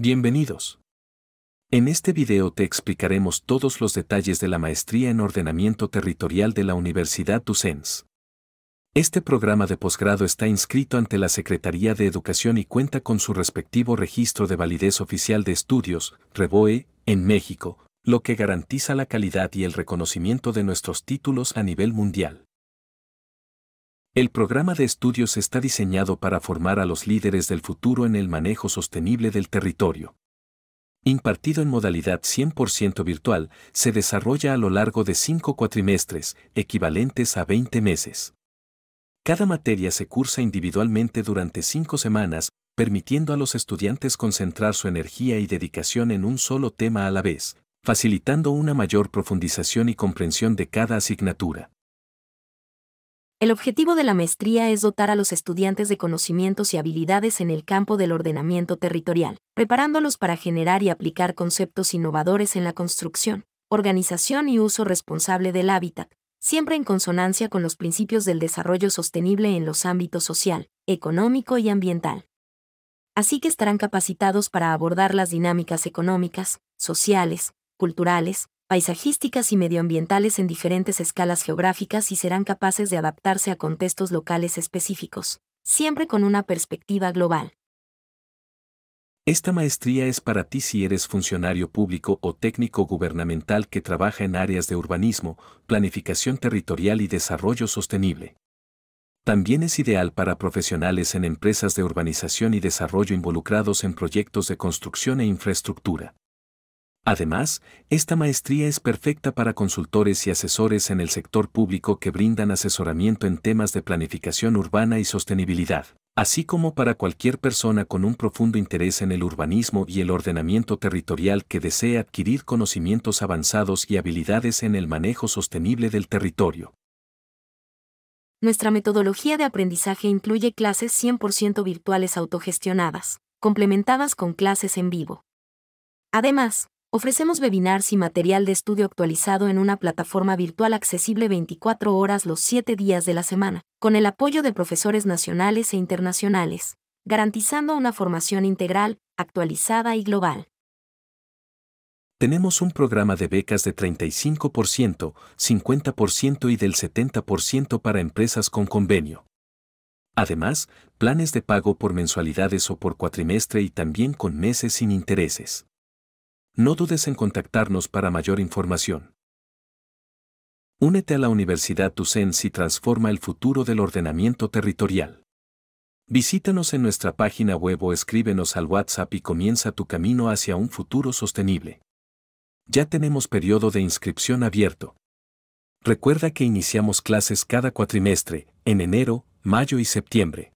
Bienvenidos. En este video te explicaremos todos los detalles de la Maestría en Ordenamiento Territorial de la Universidad Ducens. Este programa de posgrado está inscrito ante la Secretaría de Educación y cuenta con su respectivo registro de validez oficial de estudios, REBOE, en México, lo que garantiza la calidad y el reconocimiento de nuestros títulos a nivel mundial. El programa de estudios está diseñado para formar a los líderes del futuro en el manejo sostenible del territorio. Impartido en modalidad 100% virtual, se desarrolla a lo largo de cinco cuatrimestres, equivalentes a 20 meses. Cada materia se cursa individualmente durante cinco semanas, permitiendo a los estudiantes concentrar su energía y dedicación en un solo tema a la vez, facilitando una mayor profundización y comprensión de cada asignatura. El objetivo de la maestría es dotar a los estudiantes de conocimientos y habilidades en el campo del ordenamiento territorial, preparándolos para generar y aplicar conceptos innovadores en la construcción, organización y uso responsable del hábitat, siempre en consonancia con los principios del desarrollo sostenible en los ámbitos social, económico y ambiental. Así que estarán capacitados para abordar las dinámicas económicas, sociales, culturales, paisajísticas y medioambientales en diferentes escalas geográficas y serán capaces de adaptarse a contextos locales específicos, siempre con una perspectiva global. Esta maestría es para ti si eres funcionario público o técnico gubernamental que trabaja en áreas de urbanismo, planificación territorial y desarrollo sostenible. También es ideal para profesionales en empresas de urbanización y desarrollo involucrados en proyectos de construcción e infraestructura. Además, esta maestría es perfecta para consultores y asesores en el sector público que brindan asesoramiento en temas de planificación urbana y sostenibilidad, así como para cualquier persona con un profundo interés en el urbanismo y el ordenamiento territorial que desee adquirir conocimientos avanzados y habilidades en el manejo sostenible del territorio. Nuestra metodología de aprendizaje incluye clases 100% virtuales autogestionadas, complementadas con clases en vivo. Además, Ofrecemos webinars y material de estudio actualizado en una plataforma virtual accesible 24 horas los 7 días de la semana, con el apoyo de profesores nacionales e internacionales, garantizando una formación integral, actualizada y global. Tenemos un programa de becas de 35%, 50% y del 70% para empresas con convenio. Además, planes de pago por mensualidades o por cuatrimestre y también con meses sin intereses. No dudes en contactarnos para mayor información. Únete a la Universidad Tusen y transforma el futuro del ordenamiento territorial. Visítanos en nuestra página web o escríbenos al WhatsApp y comienza tu camino hacia un futuro sostenible. Ya tenemos periodo de inscripción abierto. Recuerda que iniciamos clases cada cuatrimestre, en enero, mayo y septiembre.